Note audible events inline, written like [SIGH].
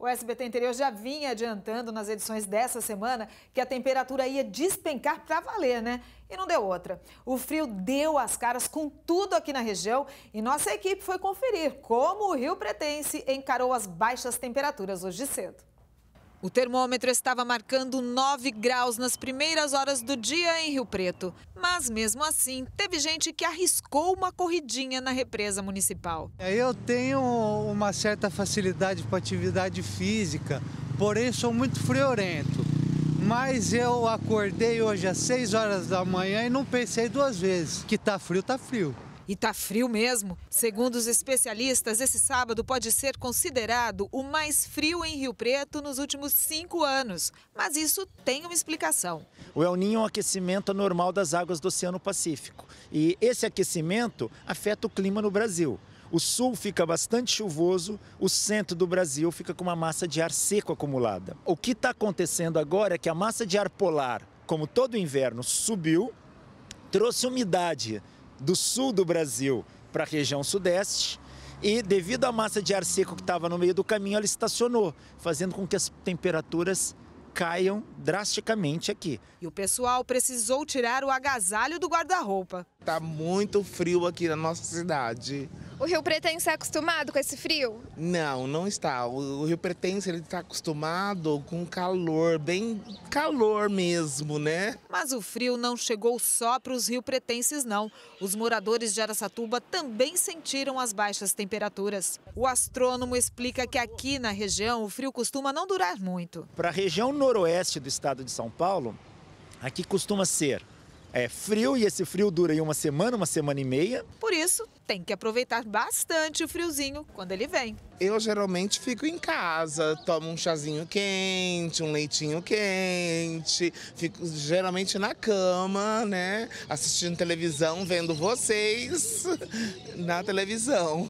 O SBT Interior já vinha adiantando nas edições dessa semana que a temperatura ia despencar para valer, né? E não deu outra. O frio deu as caras com tudo aqui na região e nossa equipe foi conferir como o Rio Pretense encarou as baixas temperaturas hoje cedo. O termômetro estava marcando 9 graus nas primeiras horas do dia em Rio Preto. Mas mesmo assim, teve gente que arriscou uma corridinha na represa municipal. É, eu tenho uma certa facilidade para atividade física, porém sou muito friorento. Mas eu acordei hoje às 6 horas da manhã e não pensei duas vezes. Que tá frio, tá frio. E tá frio mesmo. Segundo os especialistas, esse sábado pode ser considerado o mais frio em Rio Preto nos últimos cinco anos. Mas isso tem uma explicação. O El Ninho é um aquecimento anormal das águas do Oceano Pacífico. E esse aquecimento afeta o clima no Brasil. O sul fica bastante chuvoso, o centro do Brasil fica com uma massa de ar seco acumulada. O que está acontecendo agora é que a massa de ar polar, como todo inverno, subiu, trouxe umidade do sul do Brasil para a região sudeste. E devido à massa de ar seco que estava no meio do caminho, ela estacionou, fazendo com que as temperaturas caiam drasticamente aqui. E o pessoal precisou tirar o agasalho do guarda-roupa. Tá muito frio aqui na nossa cidade. O Rio Pretense é acostumado com esse frio? Não, não está. O Rio Pretense ele está acostumado com calor, bem calor mesmo, né? Mas o frio não chegou só para os rio-pretenses, não. Os moradores de Aracatuba também sentiram as baixas temperaturas. O astrônomo explica que aqui na região o frio costuma não durar muito. Para a região noroeste do estado de São Paulo, aqui costuma ser é frio e esse frio dura aí uma semana, uma semana e meia. Por isso, tem que aproveitar bastante o friozinho quando ele vem. Eu geralmente fico em casa, tomo um chazinho quente, um leitinho quente, fico geralmente na cama, né? Assistindo televisão, vendo vocês [LAUGHS] na televisão.